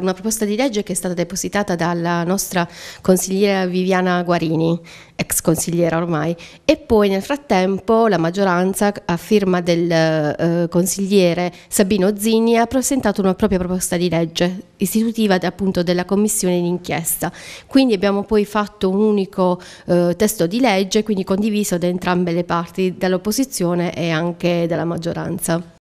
Una proposta di legge che è stata depositata dalla nostra consigliera Viviana Guarini, ex consigliera ormai, e poi nel frattempo la maggioranza, a firma del eh, consigliere Sabino Zini, ha presentato una propria proposta di legge istitutiva appunto della commissione d'inchiesta. Quindi abbiamo poi fatto un unico eh, testo di legge, quindi condiviso da entrambe le parti, dall'opposizione e anche dalla maggioranza.